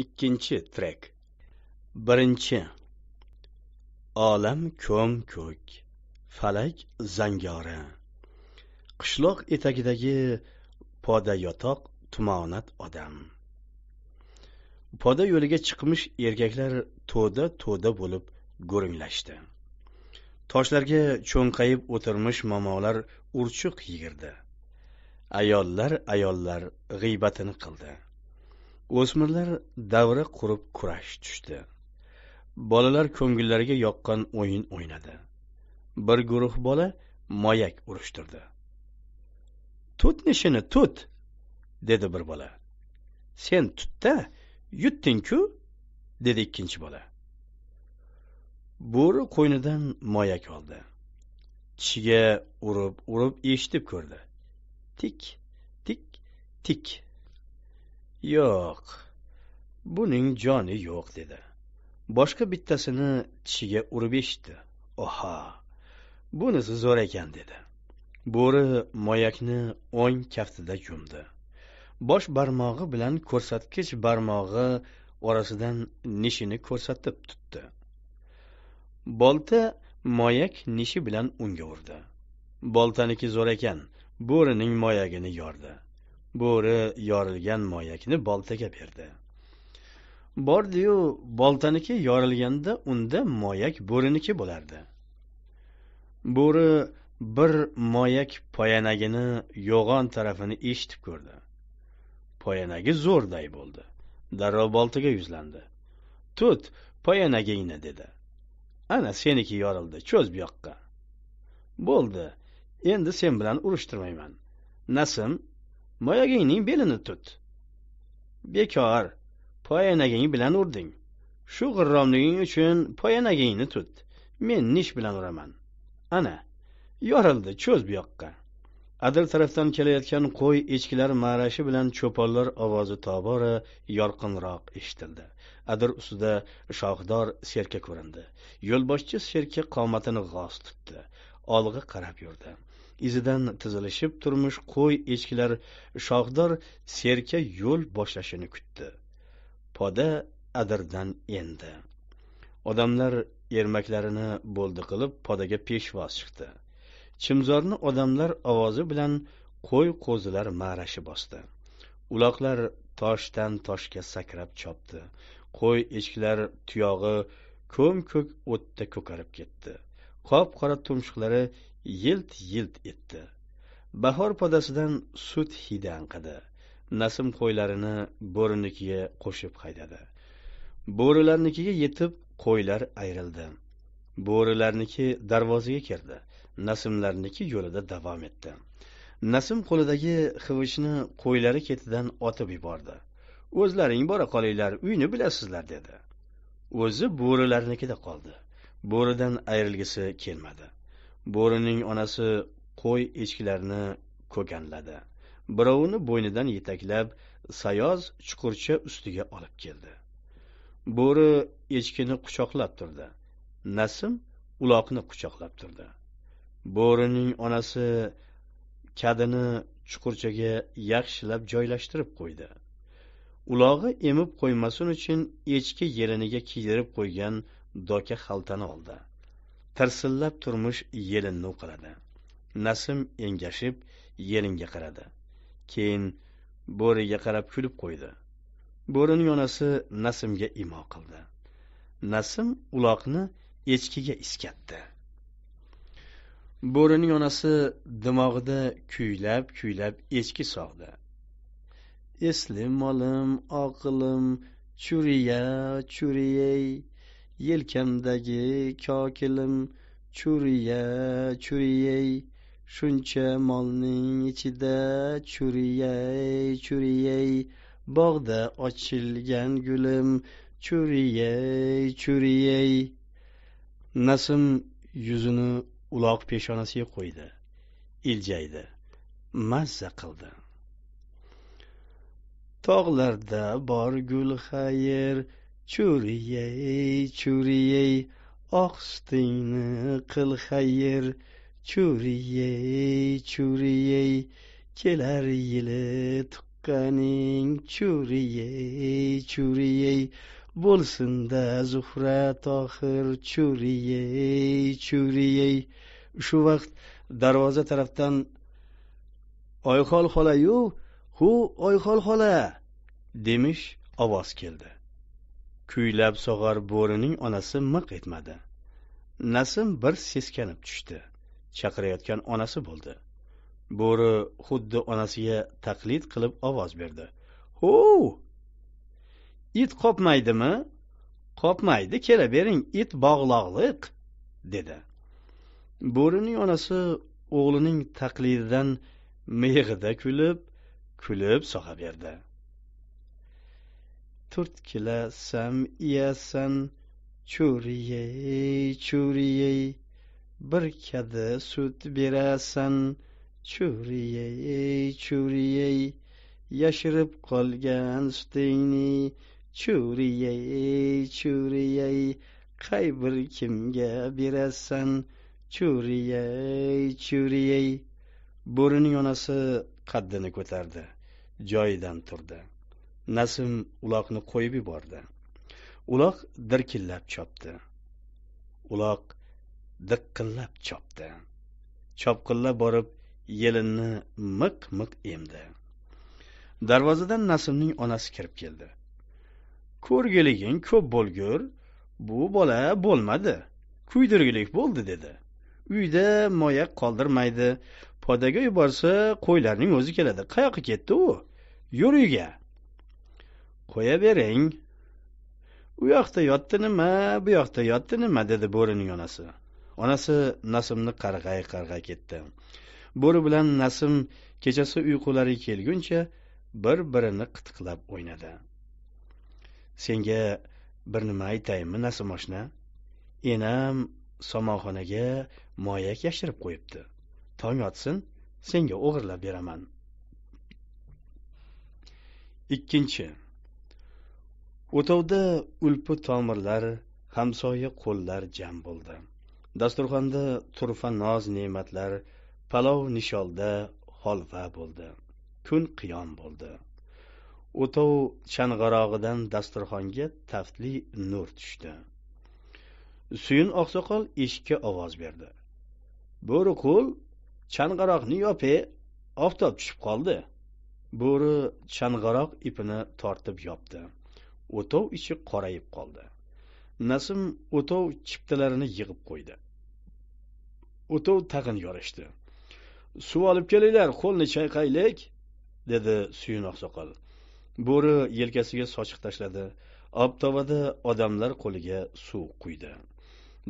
Ikkinchi trek. Birinchi. Olam ko'm ko'k, falak zangori Qishloq etagidagi poda yotoq tumonat odam. Poda yo'liga chiqmish erkaklar to'da-to'da bo'lib guringlashdi. Toshlarga cho'nqayib o'tirmish momolar urchuq yigirdi. Ayollar ayollar g'iybatini qildi. o'smirlar davra qurib kurash tushdi bolalar ko'ngillariga yoqqan o'yin o'ynadi bir guruh bola moyak urishtirdi tut nishini tut dedi bir bola sen tutda yutding-ku dedi ikkinchi bola bo'ri qo'ynidan moyak oldi tishiga urib urib eshitib ko'rdi tik tik tik yo'q buning joni yo'q dedi boshqa bittasini tishiga urib eshitdi oha bunisi zo'r ekan dedi bo'ri moyakni o'ng kaftida yumdi bosh barmog'i bilan ko'rsatkich barmog'i orasidan nishini ko'rsatib tutdi bolta moyak nishi bilan unga urdi boltaniki zo'r ekan bo'rining moyagini yordi bo'ri yorilgan moyakni boltaga berdi bordiyu boltaniki yorilganda unda moyak bo'riniki bo'lardi bo'ri bir moyak poyanagini yo'g'on tarafini eshitib ko'rdi poyanagi zo'rday bo'ldi darrov boltaga yuzlandi tut poyanagingni dedi ana seniki yorildi cho'z bu yoqqa bo'ldi endi sen bilan urushtirmayman nasim boyagingning belini tut bekor poyanaging bilan urding shu g'irromliging uchun poyanagingni tut men nish bilan uraman ana yorildi cho'z bu yoqqa adil tarafdan kelayotgan qo'y echkilar ma'rashi bilan cho'ponlar ovozi tobora yorqinroq eshitildi adir ustida shohdor serka ko'rindi yo'lboshchi serka qomatini g'oz tutdi olg'a qarab yurdi izidan tizilishib turmish qo'y echkilar shoxdor serka yo'l boshlashini kutdi poda adirdan endi odamlar ermaklarini bo'ldi qilib podaga peshvoz chiqdi chimzorni odamlar ovozi bilan qo'y qo'zilar ma'rashi bosdi uloqlar toshdan toshga sakrab chopdi qo'y echkilar tuyog'i ko'm ko'k o'tda ko'karib ketdi qop qora tumshuqlari yilt yilt etdi bahor podasidan sut hidi anqidi nasim qo'ylarini bo'rinikiga qo'shib haydadi bo'rilarnikiga yetib qo'ylar ayrildi bo'rilarniki darvozaga kirdi nasimlarniki yo'lida davom etdi nasim qo'lidagi xivishni qo'ylari ketidan otib yubordi o'zlaring bora qolinglar uyni bilasizlar dedi o'zi bo'rilarnikida qoldi bo'ridan ayrilgisi kelmadi bo'rining onasi qo'y echkilarni ko'kanladi birovini bo'ynidan yetaklab sayoz chuqurcha ustiga olib keldi bo'ri echkini quchoqlab turdi nasim uloqni quchoqlab turdi bo'rining onasi kadini chuqurchaga yaxshilab joylashtirib qo'ydi ulog'i emib qo'ymasin uchun echki yeliniga kiydirib qo'ygan doka xaltani oldi tirsillab turmush yelinni qiladi nasim engashib yelinga qaradi keyin bo'riga qarab kulib qo'ydi bo'rining yonasi nasimga imo qildi nasim uloqni echkiga iskatdi bo'rining yonasi dimog'ida kuylab kuylab echki sog'di esli molim oqilim churiya churiyey yelkamdagi kokilim churiya churiyey shuncha molning ichida churiyey churiyey bog'da ochilgan gulim churiyey churiyey nasim yuzini uloq peshonasiga qo'ydi iljaydi mazza qildi tog'larda bor gul xayr churiyey churiyey oqsutingni qil xayr churiyey churiyey kelar yili tuqqaning churiyey churiyey bo'lsinda zuhra tohir churiyey churiyey shu vaqt darvoza tarafdan oyxol xolayu hu oyxol xola demish ovoz keldi kuylab sog'ar bo'rining onasi miq etmadi nasim bir seskanib tushdi chaqirayotgan onasi bo'ldi bo'ri xuddi onasiga taqlid qilib ovoz berdi hu it qopmaydimi qopmaydi kelavering it bog'loqliq dedi bo'rining onasi o'g'lining taqlididan miyig'ida kulib kulib sog'a berdi turtkilasam iyasan churiyey churiyey bir kadi sut berasan churiyey churiyey yashirib qolgan sutingni churiyey churiyey qay bir kimga berasan churiyey churiyey bo'rining onasi qaddini ko'tardi joyidan turdi nasim uloqni qo'yib yubordi uloq dirkillab chopdi uloq diqqillab chopdi chopqillab borib yelinni miq miq emdi darvozadan nasimning onasi kirib keldi ko'rgiliging ko'p bo'lgur bu bola bo'lmadi kuydirgilik bo'ldi dedi uyda moyak qoldirmaydi podaga yuborsa qo'ylarning o'zi keladi qayoqqa ketdi u yur uyga qo'yavering u yoqda yotdi nima bu yoqda yotdi nima dedi bo'rining onasi onasi nasimni qarg'ay qarg'ay ketdi bo'ri bilan nasim kechasi uyqulari kelguncha bir birini qitiqlab o'ynadi senga bir nima aytaymi nasim oshna enam somonxonaga moyak yashirib qo'yibdi tong otsin senga o'g'irlab beraman ikkinchi o'tovda ulpi tomirlar hamsoya qo'llar jam bo'ldi dasturxonda turfa noz ne'matlar palov nisholda holva bo'ldi kun qiyom bo'ldi o'tov chang'arog'idan dasturxonga taftli nur tushdi suyun oqsoqol eshikka ovoz berdi qul chang'aroqni yopi oftob tushib qoldi bo'ri chang'aroq ipini tortib yopdi o'tov ichi qorayib qoldi nasim o'tov chiptalarini yig'ib qo'ydi o'tov tag'in yorishdi suv olib kelinglar qo'lni chayqaylik dedi suyun soqol bo'ri yelkasiga sochiq tashladi obtovada odamlar qo'liga suv quydi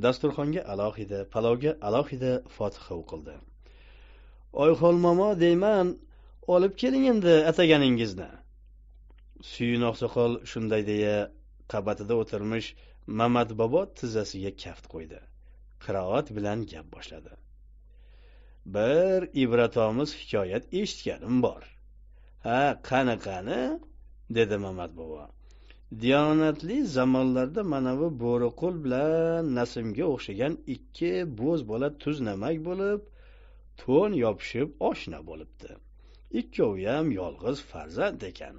dasturxonga alohida palovga alohida fotiha o'qildi oyxol momo deyman olib keling endi ataganingizni suyun oqsoqol shunday deya qabatida o'tirmish bobo tizzasiga kaft qo'ydi qiroat bilan gap boshladi bir ibratomiz hikoyat eshitganim bor ha qani qani dedi bobo diyonatli zamonlarda mana bu bo'riqul bilan nasimga o'xshagan ikki bo'z bola tuznamak bo'lib to'n yopishib oshna bo'libdi ikkoviyam yolg'iz farzand ekan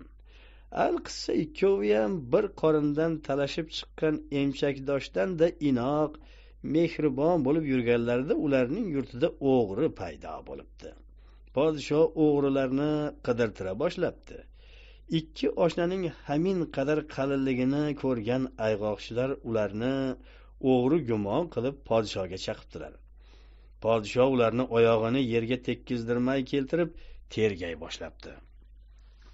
alqissa ikkoviyam bir qorindan talashib chiqqan emchakdoshdan-da inoq mehribon bo'lib yurganlarida ularning yurtida o'g'ri paydo bo'libdi podshoh o'g'rilarni qidirtira boshlabdi ikki oshnaning hamin qadar qalinligini ko'rgan ayg'oqchilar ularni o'g'ri gumon qilib podshohga chaqibdilar podshoh ularni oyog'ini yerga tekkizdirmay keltirib tergay boshlabdi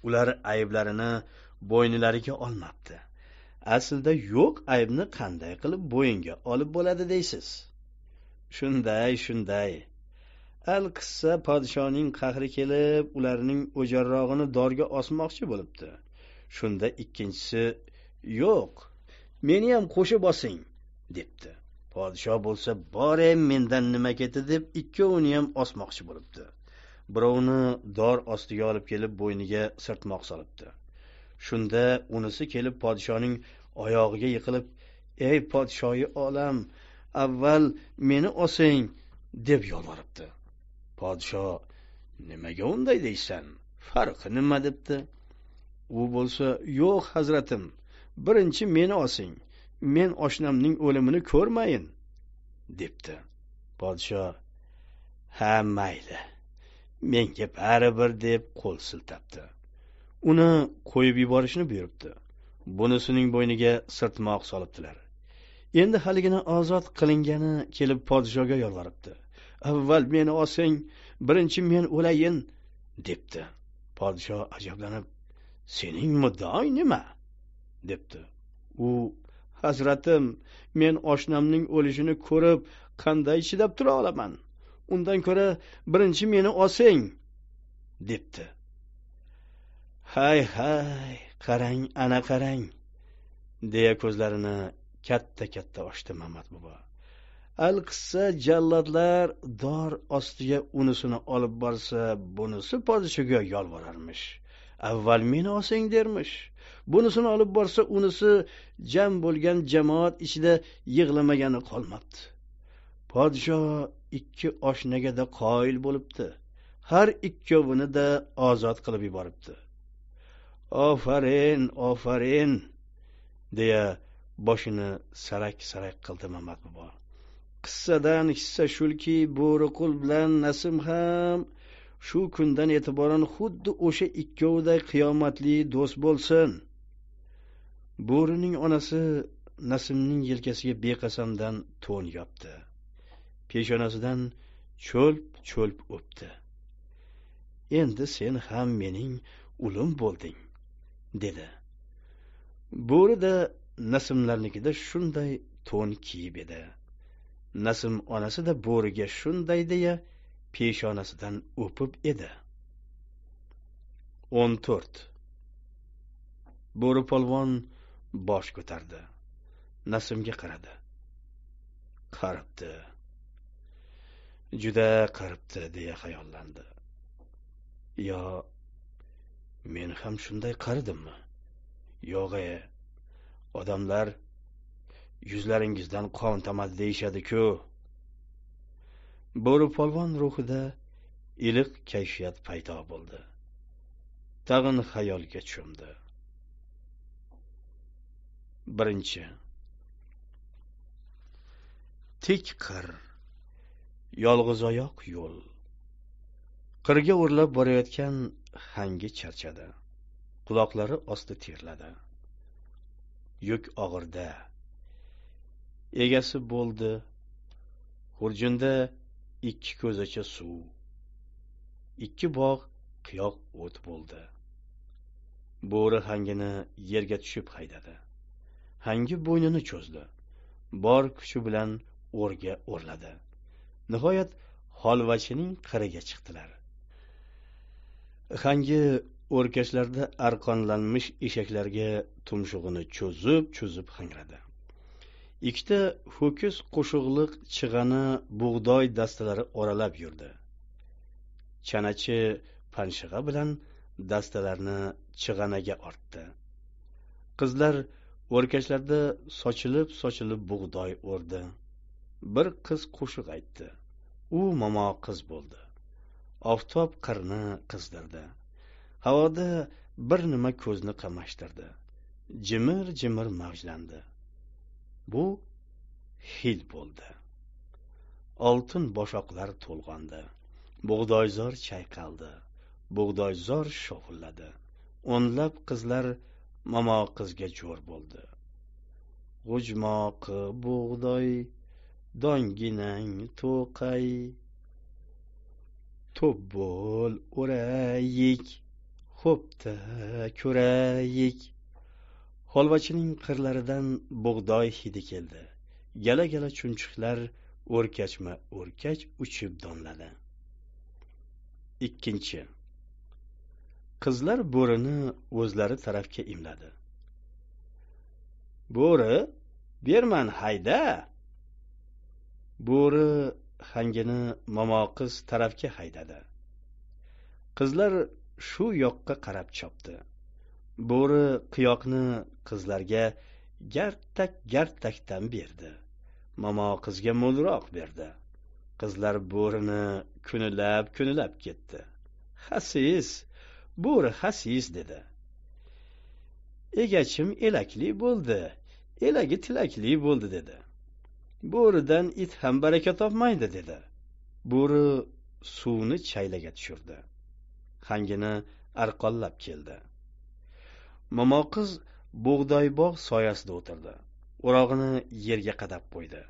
ular ayblarini bo'ynilariga olmabdi aslida yo'q aybni qanday qilib bo'yinga olib bo'ladi deysiz shunday shunday al qissa podshoning qahri kelib ularning o'jarrog'ini dorga osmoqchi bo'libdi shunda ikkinchisi yo'q meni ham qo'shib osing debdi podsho bo'lsa bore mendan nima ketdi deb ikkovini ham osmoqchi bo'libdi birovni dor ostiga olib kelib bo'yniga sirtmoq solibdi shunda unisi kelib podshoning oyog'iga yiqilib ey podshoyi olam avval meni osing deb yolvoribdi podsho nimaga unday deysan farqi nima debdi u bo'lsa yo'q hazratim birinchi meni osing men oshnamning o'limini ko'rmayin debdi podsho ha mayli menga baribir deb qo'l siltabdi uni qo'yib yuborishni buyuribdi bunisining bo'yniga sirtmoq solibdilar endi haligina ozod qilingani kelib podshoga yolvoribdi avval meni olsang birinchi men o'layin debdi podsho ajablanib sening muddaong nima debdi u hazratim men oshnamning o'lishini ko'rib qanday chidab tura olaman undan ko'ra birinchi meni olsang debdi hay hay qarang ana qarang deya ko'zlarini katta katta ochdi mamat bobo alqissa jallodlar dor ostiga unisini olib borsa bunisi podshoga yolvorarmish avval meni olsang dermish bunisini olib borsa unisi jam bo'lgan jamoat ichida yig'lamagani qolmabdi podsho ikki oshnagada qoyil bo'libdi har ikkovini da ozod qilib yuboribdi ofarin ofarin deya boshini sarak sarak qildi mamat bobo qissadan hissa shulki bo'riqul bilan nasim ham shu kundan e'tiboran xuddi o'sha ikkoviday qiyomatli do'st bo'lsin bo'rining onasi nasimning yelkasiga beqasamdan to'n yopdi peshonasidan cho'lp cho'lp o'pdi endi sen ham mening ulim bo'lding dedi bo'rida nasimlarnikida shunday to'n kiyib edi onasi onasida bo'riga shunday deya peshonasidan o'pib edi o'n to'rt bo'ri polvon bosh ko'tardi nasimga qaradi qaribdi juda qaribdi deya xayollandi yo men ham shunday qaridimmi yo'q e odamlar yuzlaringizdan qon tomadi deyishadi ku polvon ruhida iliq kayfiyat paydo bo'ldi tag'in xayolga cho'mdi birinchi tik qir yolg'iz oyoq yo'l qirga o'rlab borayotgan hangi charchadi quloqlari osti terladi yuk og'irda egasi bo'ldi xurjunda ikki ko'zacha suv ikki bog' qiyoq o't bo'ldi bo'ri hangini yerga tushib haydadi hangi bo'ynini cho'zdi bor kuchi bilan o'rga o'rladi nihoyat holvachining qiriga chiqdilar hangi o'rkashlarda arqonlanmish eshaklarga tumshug'ini cho'zib cho'zib hangradi ikkita ho'kiz qo'shug'liq chig'ani bug'doy dastalari oralab yurdi chanachi panshig'a bilan dastalarni chig'anaga ortdi qizlar o'rkashlarda sochilib sochilib bug'doy o'rdi bir qiz qo'shiq aytdi u momo qiz bo'ldi oftob qirni qizdirdi havoda bir nima ko'zni qamashtirdi jimir jimir mavjlandi bu hid bo'ldi oltin boshoqlar to'lg'ondi bug'doyzor chayqaldi bug'doyzor shovulladi o'nlab qizlar momo qizga jo'r bo'ldi g'ujmoqi bug'doy donginang to'qay to'p bo'l o'rayik xo'pda ko'rayik holvachining qirlaridan bug'doy hidi keldi gala gala chumchuqlar o'rkachma o'rkach uchib donladi ikkinchi qizlar bo'rini o'zlari tarafga imladi bo'ri berman hayda bo'ri hangini momoqiz tarafga haydadi qizlar shu yoqqa qarab chopdi bo'ri qiyoqni qizlarga gartak gartakdan berdi momoqizga mo'lroq berdi qizlar bo'rini kunilab kunilab ketdi hasis bo'ri hasis dedi egachim elakli bo'ldi elagi tilakli bo'ldi dedi bo'ridan it ham baraka topmaydi dedi bo'ri suvni chaylaga tushirdi hangini arqonlab keldi momoqiz bug'doybog' soyasida o'tirdi o'rog'ini yerga qadab qo'ydi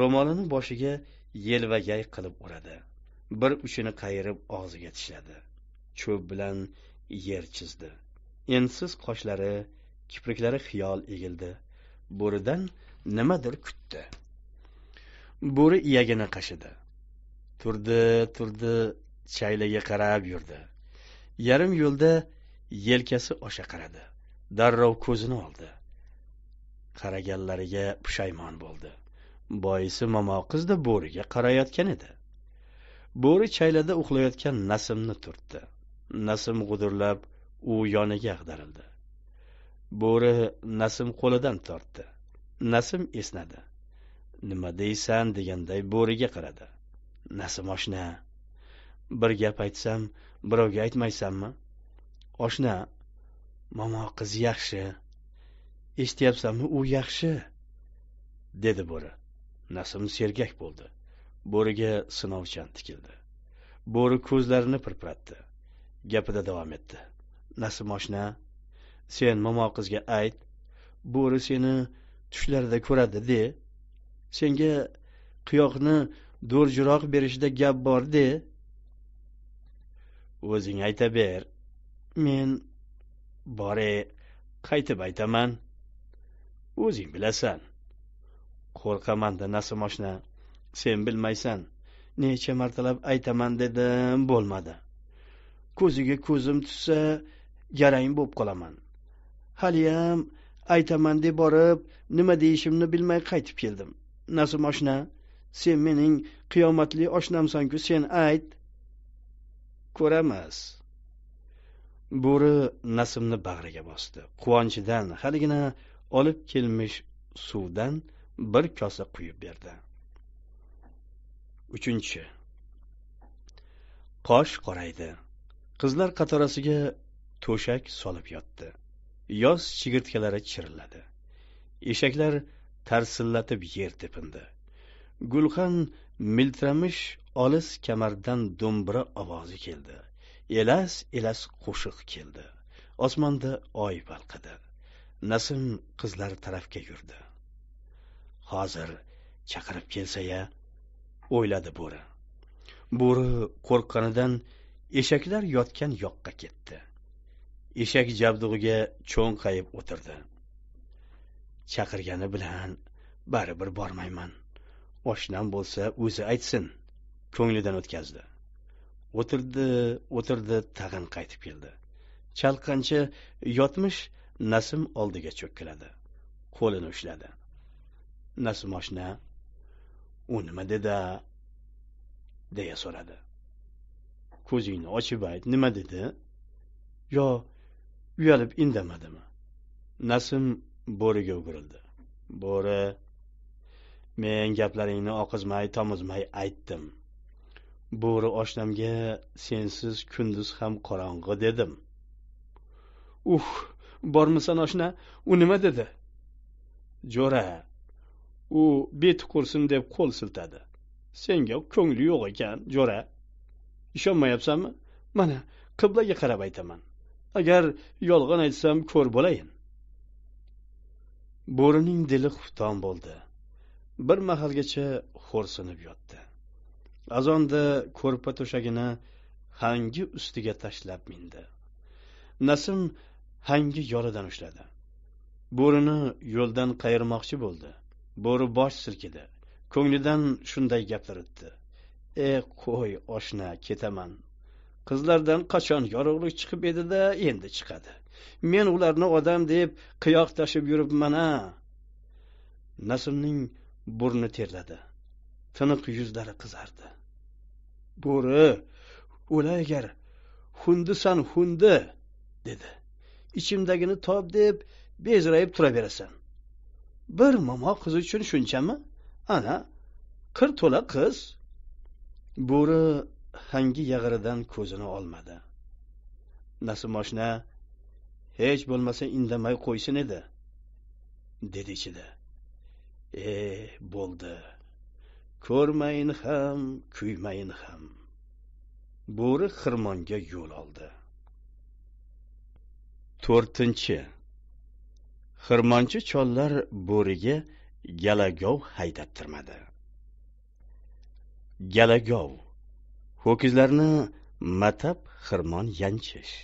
ro'molini boshiga yelvagay qilib o'radi bir uchini qayirib og'ziga tishladi cho'p bilan yer chizdi ensiz qoshlari kipriklari xiyol egildi bo'ridan nimadir kutdi bo'ri iyagini qashidi turdi turdi chaylaga qarab yurdi yarim yo'lda yelkasi osha qaradi darrov ko'zini oldi qaraganlariga pushaymon bo'ldi boisi momo qizda bo'riga qarayotgan edi bo'ri chaylada uxlayotgan nasimni turtdi nasim g'udurlab u yoniga ag'darildi bo'ri nasim qo'lidan tortdi nasim esnadi nima deysan deganday bo'riga qaradi nasim oshna bir gap aytsam birovga aytmaysanmi oshna momo qiz yaxshi eshityapsanmi u yaxshi dedi bo'ri nasim sergak bo'ldi bo'riga sinovchan tikildi bo'ri ko'zlarini pirpiratdi gapida davom etdi nasim oshna sen momo qizga ayt bo'ri seni tushlarida ko'radi de senga qiyoqni do'rjiroq berishda gap de o'zing ayta ber men bore qaytib aytaman o'zing bilasan qo'rqamanda nasim oshna sen bilmaysan necha martalab aytaman dedim bo'lmadi ko'ziga ko'zim tushsa garang bo'lib qolaman haliyam aytaman deb borib nima deyishimni bilmay qaytib keldim nasim oshna sen mening qiyomatli oshnamsanku sen ayt ko'ramiz bo'ri nasimni bag'riga bosdi quvonchidan haligina olib kelmish suvdan bir kosa quyib berdi uchinchi qosh qoraydi qizlar qatorasiga to'shak solib yotdi yoz chigirtkalari chirilladi eshaklar tarsillatib yer tepindi gulxan miltiramish olis kamardan do'mbira ovozi keldi elas elas qo'shiq keldi osmonda oy balqidi nasim qizlar tarafga yurdi hozir chaqirib kelsa ya o'yladi bo'ri bo'ri qo'rqqanidan eshaklar yotgan yoqqa ketdi eshak jabdug'iga cho'nqayib o'tirdi chaqirgani bilan baribir bormayman oshnam bo'lsa o'zi aytsin ko'nglidan o'tkazdi o'tirdi o'tirdi tag'in qaytib keldi chalqancha yotmish nasim oldiga cho'kkiladi qo'lini ushladi nasim oshna u nima dedi deya so'radi ko'zingni ochib ayt nima dedi yo uyalib indamadimi nasim bo'riga o'girildi bo'ri men gaplaringni oqizmay tomizmay aytdim bo'ri oshnamga sensiz kunduz ham qorong'i dedim uh bormisan oshna u nima dedi jo'ra u beti qursin deb qo'l siltadi senga ko'ngli yo'q ekan jo'ra ishonmayapsanmi mana qiblaga qarab aytaman agar yolg'on aytsam ko'r bo'layin bo'rining dili xufton bo'ldi bir mahalgacha xo'rsinib yotdi azonda ko'rpa to'shagini hangi ustiga tashlab mindi nasim hangi yoridan ushladi bo'rini yo'ldan qayirmoqchi bo'ldi bo'ri bosh silkidi ko'nglidan shunday gaplar o'tdi e qo'y oshna ketaman qizlardan qachon yorug'lik chiqib edi da endi chiqadi men ularni odam deb qiyoq tashib yuribman a nasimning burni terladi tiniq yuzlari qizardi bo'ri o'la agar hundisan hundi dedi ichimdagini top deb bezrayib turaverasan bir momo qiz uchun shunchami ana qir to'la qiz bo'ri hangi yag'ridan ko'zini olmadi nasim oshna hech bo'lmasa indamay qo'ysin edi dedi ichida e bo'ldi ko'rmayin ham kuymayin ham bo'ri xirmonga yo'l oldi to'rtinchi xirmonchi chollar bo'riga galagov haydattirmadi galagov ho'kizlarni matab xirmon yanchish